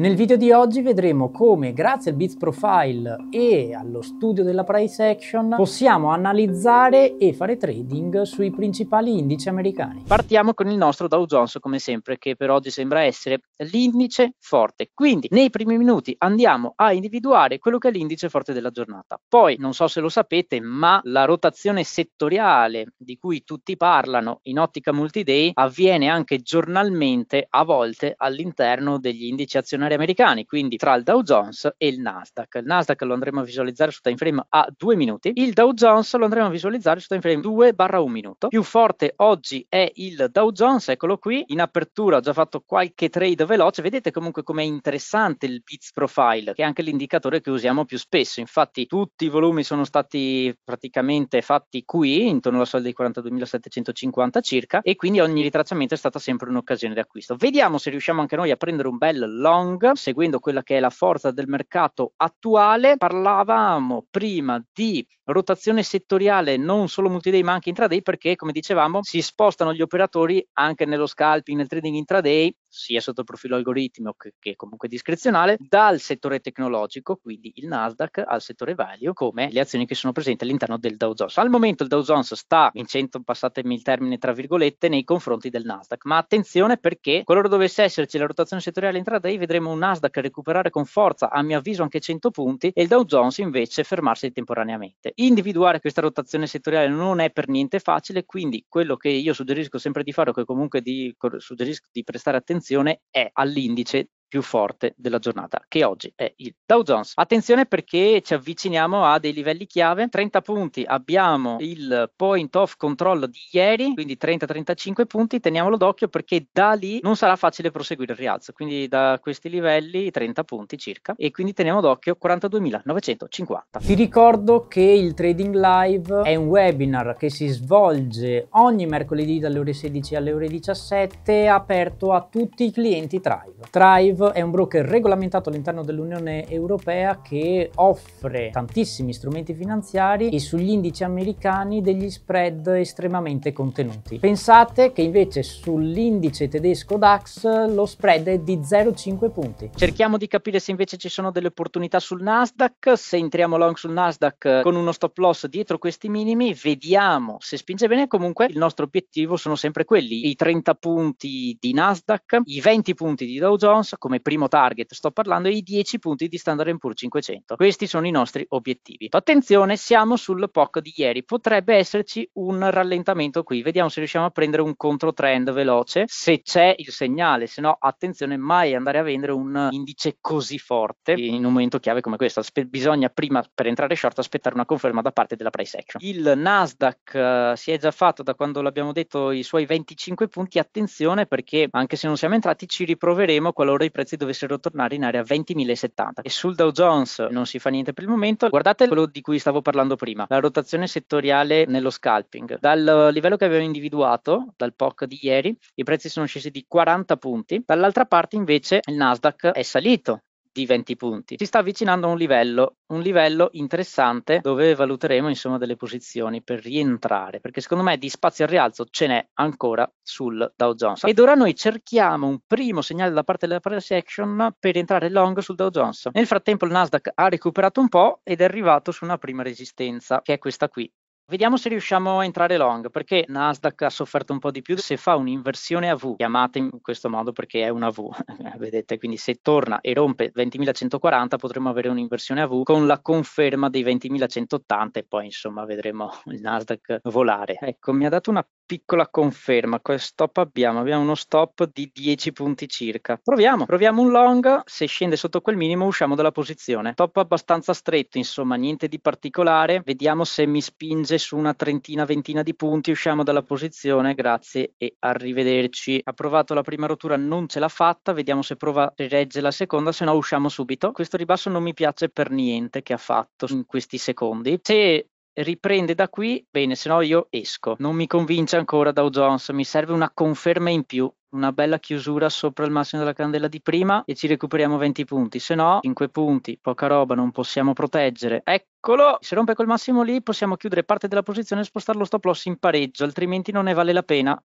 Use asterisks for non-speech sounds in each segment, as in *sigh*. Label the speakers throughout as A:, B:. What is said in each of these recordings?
A: Nel video di oggi vedremo come grazie al Beats Profile e allo studio della price action possiamo analizzare e fare trading sui principali indici americani. Partiamo con il nostro Dow Jones come sempre che per oggi sembra essere l'indice forte. Quindi nei primi minuti andiamo a individuare quello che è l'indice forte della giornata. Poi non so se lo sapete ma la rotazione settoriale di cui tutti parlano in ottica multiday avviene anche giornalmente a volte all'interno degli indici azionari azionari americani, quindi tra il Dow Jones e il Nasdaq. Il Nasdaq lo andremo a visualizzare su time frame a 2 minuti, il Dow Jones lo andremo a visualizzare su time frame 2-1 barra minuto. Più forte oggi è il Dow Jones, eccolo qui, in apertura ho già fatto qualche trade veloce, vedete comunque com'è interessante il Beats Profile, che è anche l'indicatore che usiamo più spesso, infatti tutti i volumi sono stati praticamente fatti qui, intorno alla soglia dei 42.750 circa, e quindi ogni ritracciamento è stata sempre un'occasione di acquisto. Vediamo se riusciamo anche noi a prendere un bel long blog, seguendo quella che è la forza del mercato attuale, parlavamo prima di rotazione settoriale non solo multiday ma anche intraday perché come dicevamo si spostano gli operatori anche nello scalping, nel trading intraday sia sotto il profilo algoritmico che, che comunque discrezionale, dal settore tecnologico, quindi il Nasdaq, al settore value, come le azioni che sono presenti all'interno del Dow Jones. Al momento il Dow Jones sta vincendo, passatemi il termine tra virgolette, nei confronti del Nasdaq, ma attenzione perché qualora dovesse esserci la rotazione settoriale entrata, intraday vedremo un Nasdaq recuperare con forza, a mio avviso anche 100 punti, e il Dow Jones invece fermarsi temporaneamente. Individuare questa rotazione settoriale non è per niente facile, quindi quello che io suggerisco sempre di fare o che comunque di, suggerisco di prestare attenzione attenzione è all'indice più forte della giornata, che oggi è il Dow Jones. Attenzione perché ci avviciniamo a dei livelli chiave, 30 punti, abbiamo il point of control di ieri, quindi 30-35 punti, teniamolo d'occhio perché da lì non sarà facile proseguire il rialzo, quindi da questi livelli 30 punti circa e quindi teniamo d'occhio 42.950. Ti ricordo che il Trading Live è un webinar che si svolge ogni mercoledì dalle ore 16 alle ore 17 aperto a tutti i clienti Trive. Trive Live è un broker regolamentato all'interno dell'Unione Europea che offre tantissimi strumenti finanziari e sugli indici americani degli spread estremamente contenuti. Pensate che invece sull'indice tedesco DAX lo spread è di 0,5 punti. Cerchiamo di capire se invece ci sono delle opportunità sul Nasdaq, se entriamo long sul Nasdaq eh, con uno stop loss dietro questi minimi, vediamo se spinge bene, comunque il nostro obiettivo sono sempre quelli, i 30 punti di Nasdaq, i 20 punti di Dow Jones, come primo target sto parlando è i 10 punti di Standard Poor's 500. Questi sono i nostri obiettivi. Attenzione, siamo sul POC di ieri, potrebbe esserci un rallentamento qui, vediamo se riusciamo a prendere un controtrend veloce, se c'è il segnale, se no attenzione mai andare a vendere un indice così forte in un momento chiave come questo, Aspe bisogna prima per entrare short aspettare una conferma da parte della price action. Il Nasdaq uh, si è già fatto da quando l'abbiamo detto i suoi 25 punti, attenzione perché anche se non siamo entrati ci riproveremo qualora i prezzi prezzi dovessero tornare in area 20.070. E sul Dow Jones non si fa niente per il momento. Guardate quello di cui stavo parlando prima, la rotazione settoriale nello scalping. Dal livello che avevo individuato, dal POC di ieri, i prezzi sono scesi di 40 punti. Dall'altra parte invece il Nasdaq è salito di 20 punti. Si sta avvicinando a un livello, un livello interessante dove valuteremo insomma delle posizioni per rientrare, perché secondo me di spazio al rialzo ce n'è ancora sul Dow Jones. Ed ora noi cerchiamo un primo segnale da parte della price action per entrare long sul Dow Jones. Nel frattempo il Nasdaq ha recuperato un po' ed è arrivato su una prima resistenza, che è questa qui, Vediamo se riusciamo a entrare long, perché Nasdaq ha sofferto un po' di più se fa un'inversione a V, chiamata in questo modo perché è una V, *laughs* vedete, quindi se torna e rompe 20.140 potremmo avere un'inversione a V con la conferma dei 20.180 e poi insomma vedremo il Nasdaq volare. Ecco, mi ha dato una piccola conferma, che stop abbiamo? Abbiamo uno stop di 10 punti circa. Proviamo, proviamo un long, se scende sotto quel minimo usciamo dalla posizione. Top abbastanza stretto, insomma, niente di particolare. Vediamo se mi spinge su una trentina, ventina di punti, usciamo dalla posizione, grazie e arrivederci. Ha provato la prima rottura, non ce l'ha fatta, vediamo se prova se regge la seconda, se no usciamo subito. Questo ribasso non mi piace per niente che ha fatto in questi secondi. Se riprende da qui, bene, se no io esco. Non mi convince ancora Dow Jones, mi serve una conferma in più, una bella chiusura sopra il massimo della candela di prima e ci recuperiamo 20 punti, se no 5 punti, poca roba, non possiamo proteggere. Eccolo, se rompe quel massimo lì possiamo chiudere parte della posizione e spostare lo stop loss in pareggio, altrimenti non ne vale la pena.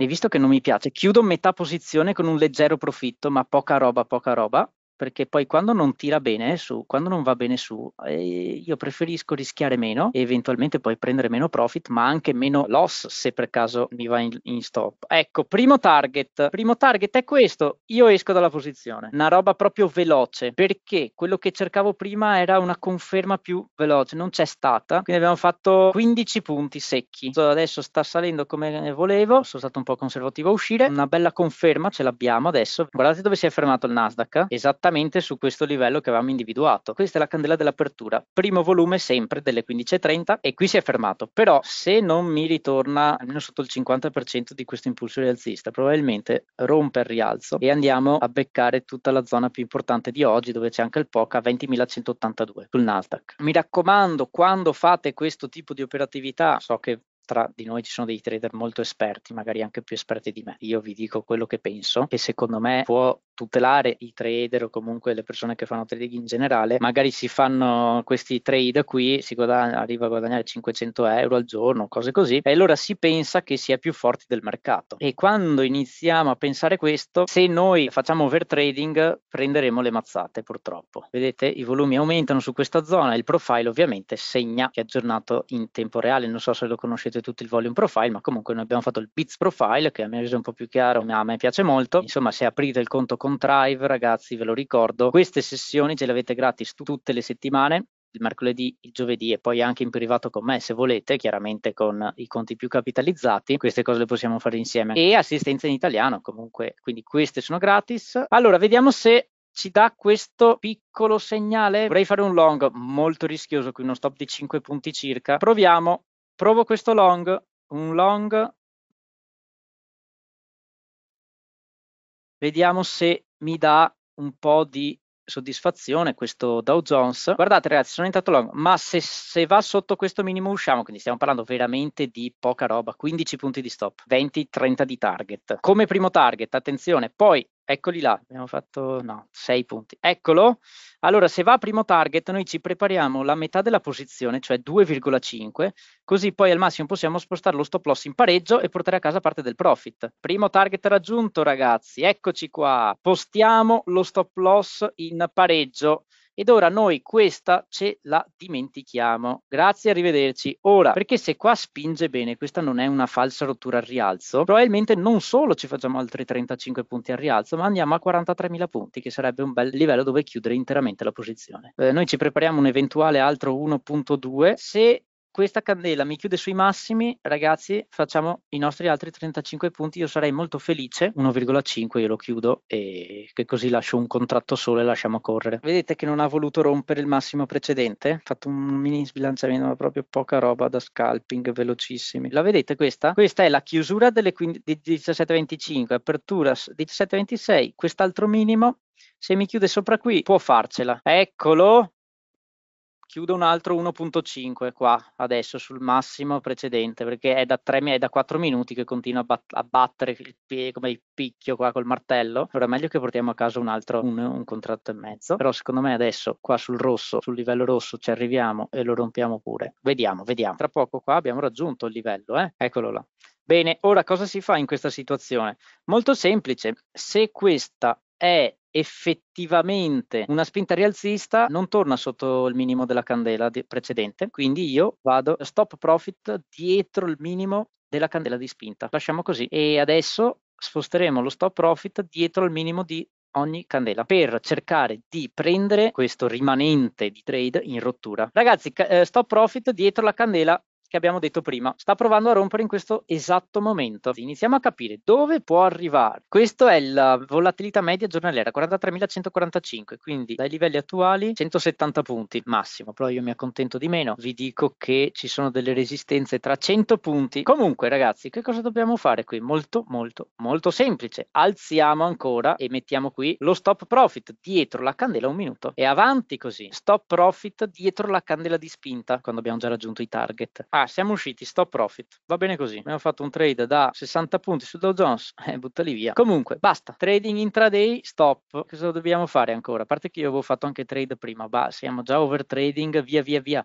A: E visto che non mi piace, chiudo metà posizione con un leggero profitto, ma poca roba, poca roba perché poi quando non tira bene su, quando non va bene su, eh, io preferisco rischiare meno e eventualmente poi prendere meno profit, ma anche meno loss se per caso mi va in, in stop. Ecco, primo target, primo target è questo, io esco dalla posizione, una roba proprio veloce, perché quello che cercavo prima era una conferma più veloce, non c'è stata, quindi abbiamo fatto 15 punti secchi, adesso sta salendo come volevo, sono stato un po' conservativo a uscire, una bella conferma ce l'abbiamo adesso, guardate dove si è fermato il Nasdaq, esattamente esattamente su questo livello che avevamo individuato. Questa è la candela dell'apertura, primo volume sempre delle 15.30 e qui si è fermato, però se non mi ritorna almeno sotto il 50% di questo impulso rialzista, probabilmente rompe il rialzo e andiamo a beccare tutta la zona più importante di oggi dove c'è anche il POC a 20.182 sul Nasdaq. Mi raccomando, quando fate questo tipo di operatività, so che tra di noi ci sono dei trader molto esperti, magari anche più esperti di me. Io vi dico quello che penso, che secondo me può tutelare i trader o comunque le persone che fanno trading in generale, magari si fanno questi trade qui, si guadagna, arriva a guadagnare 500 euro al giorno, cose così, e allora si pensa che sia più forti del mercato. E quando iniziamo a pensare questo, se noi facciamo overtrading, prenderemo le mazzate purtroppo. Vedete, i volumi aumentano su questa zona, il profile ovviamente segna che è aggiornato in tempo reale, non so se lo conoscete tutti il volume profile, ma comunque noi abbiamo fatto il bits profile, che a mio avviso è un po' più chiaro, ma a me piace molto. Insomma, se aprite il conto con Drive, ragazzi, ve lo ricordo, queste sessioni ce le avete gratis tutte le settimane, il mercoledì, il giovedì e poi anche in privato con me se volete, chiaramente con i conti più capitalizzati, queste cose le possiamo fare insieme e assistenza in italiano comunque, quindi queste sono gratis. Allora, vediamo se ci dà questo piccolo segnale. Vorrei fare un long molto rischioso qui, uno stop di 5 punti circa. Proviamo, provo questo long, un long Vediamo se mi dà un po' di soddisfazione questo Dow Jones. Guardate ragazzi, sono entrato long, ma se, se, va sotto questo minimo usciamo, quindi stiamo parlando veramente di poca roba, 15 punti di stop, 20-30 di target. Come primo target, attenzione, poi Eccoli là, abbiamo fatto no, 6 punti. Eccolo. Allora, se va a primo target, noi ci prepariamo la metà della posizione, cioè 2,5, così poi al massimo possiamo spostare lo stop loss in pareggio e portare a casa parte del profit. Primo target raggiunto, ragazzi. Eccoci qua. Postiamo lo stop loss in pareggio ed ora noi questa ce la dimentichiamo. Grazie, arrivederci. Ora, perché se qua spinge bene, questa non è una falsa rottura al rialzo, probabilmente non solo ci facciamo altri 35 punti al rialzo, ma andiamo a 43.000 punti, che sarebbe un bel livello dove chiudere interamente la posizione. Eh, noi ci prepariamo un eventuale altro 1.2. Se questa candela mi chiude sui massimi, ragazzi, facciamo i nostri altri 35 punti, io sarei molto felice, 1,5 io lo chiudo e così lascio un contratto solo e lasciamo correre. Vedete che non ha voluto rompere il massimo precedente, ho fatto un mini sbilanciamento, ma proprio poca roba da scalping, velocissimi. La vedete questa? Questa è la chiusura delle 17,25, apertura 17,26, quest'altro minimo se mi chiude sopra qui può farcela. Eccolo, chiudo un altro 1.5 qua adesso sul massimo precedente perché è da, 3, è da 4 minuti che continua a, bat- a battere il piede come il picchio qua col martello allora meglio che portiamo a casa un altro un, un, contratto e mezzo però secondo me adesso qua sul rosso sul livello rosso ci arriviamo e lo rompiamo pure vediamo vediamo tra poco qua abbiamo raggiunto il livello eh? eccolo là Bene, ora cosa si fa in questa situazione? Molto semplice, se questa è effettivamente una spinta rialzista non torna sotto il minimo della candela precedente, quindi io vado stop profit dietro il minimo della candela di spinta. Lasciamo così e adesso sposteremo lo stop profit dietro il minimo di ogni candela per cercare di prendere questo rimanente di trade in rottura. Ragazzi, eh, stop profit dietro la candela che abbiamo detto prima, sta provando a rompere in questo esatto momento. Iniziamo a capire dove può arrivare. Questa è la volatilità media giornaliera, 43.145, quindi dai livelli attuali 170 punti massimo, però io mi accontento di meno. Vi dico che ci sono delle resistenze tra 100 punti. Comunque ragazzi, che cosa dobbiamo fare qui? Molto, molto, molto semplice. Alziamo ancora e mettiamo qui lo stop profit dietro la candela un minuto e avanti così. Stop profit dietro la candela di spinta quando abbiamo già raggiunto i target ah siamo usciti stop profit, va bene così, abbiamo fatto un trade da 60 punti su Dow Jones, *laughs* eh, buttali via. Comunque basta, trading intraday stop, cosa dobbiamo fare ancora? A parte che io avevo fatto anche trade prima, bah, siamo già over trading, via via via,